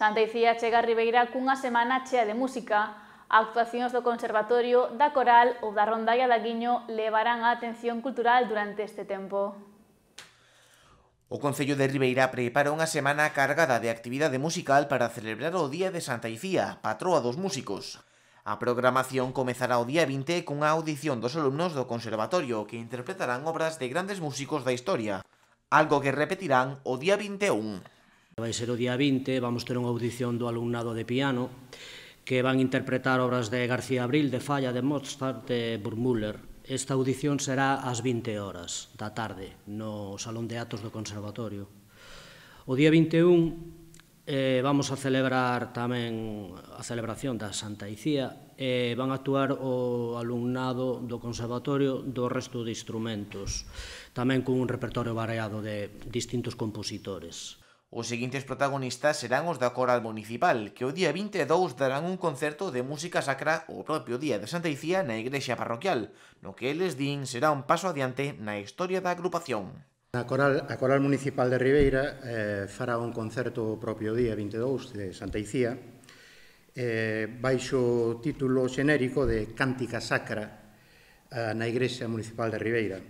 Santa Icía chega a Ribeira cunha semana chea de música. Actuacións do Conservatorio, da Coral ou da Rondalla da Guiño levarán a atención cultural durante este tempo. O Concello de Ribeira prepara unha semana cargada de actividade musical para celebrar o Día de Santa Icía, patroa dos músicos. A programación comezará o día 20 cunha audición dos alumnos do Conservatorio que interpretarán obras de grandes músicos da historia, algo que repetirán o día 21. Vai ser o día 20, vamos ter unha audición do alumnado de piano que van interpretar obras de García Abril, de Falla, de Mozart, de Burmuller. Esta audición será ás 20 horas da tarde no Salón de Atos do Conservatorio. O día 21 eh, vamos a celebrar tamén a celebración da Santa Icía e eh, van a actuar o alumnado do Conservatorio do resto de instrumentos, tamén cun repertorio variado de distintos compositores. Os seguintes protagonistas serán os da Coral Municipal, que o día 22 darán un concerto de música sacra o propio día de Santa Icía na igrexa parroquial, no que eles din será un paso adiante na historia da agrupación. A Coral, a Coral Municipal de Ribeira eh, fará un concerto o propio día 22 de Santa Icía, eh, baixo título xenérico de Cántica Sacra eh, na Igrexa Municipal de Ribeira.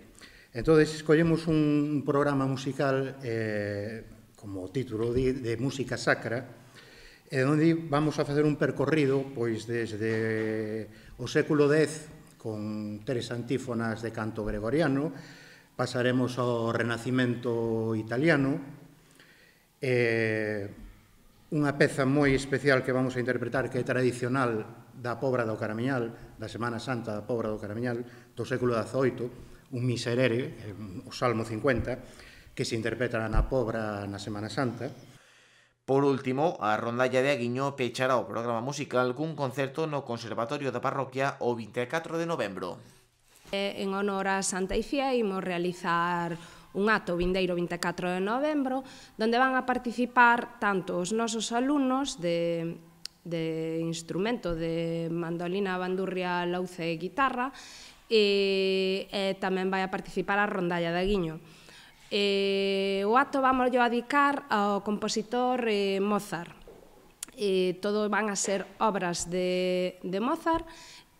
Entón, escollemos un programa musical eh, como o título de, de Música Sacra, e onde vamos a facer un percorrido pois desde o século X con tres antífonas de canto gregoriano, pasaremos ao Renacimento italiano, e unha peza moi especial que vamos a interpretar que é tradicional da Pobra do Caramiñal, da Semana Santa da Pobra do Caramiñal, do século XVIII, un miserere, o Salmo 50, que se interpretará a Pobra na Semana Santa. Por último, a rondalla de Aguiño pechará o programa musical cun concerto no Conservatorio da Parroquia o 24 de novembro. En honor a Santa Ifía imos realizar un acto vindeiro 24 de novembro donde van a participar tanto os nosos alumnos de de instrumento de mandolina, bandurria, lauce e guitarra e, e tamén vai a participar a rondalla de Aguiño. Eh, o acto vamos a dedicar ao compositor eh, Mozart. Eh, todo van a ser obras de, de Mozart,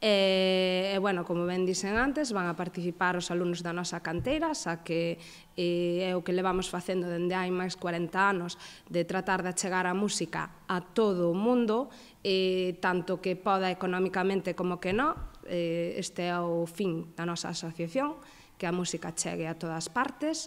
E, eh, e, bueno, como ben dixen antes, van a participar os alumnos da nosa canteira, xa que eh, é o que levamos facendo dende hai máis 40 anos de tratar de achegar a música a todo o mundo, eh, tanto que poda económicamente como que non, eh, este é o fin da nosa asociación, que a música chegue a todas partes,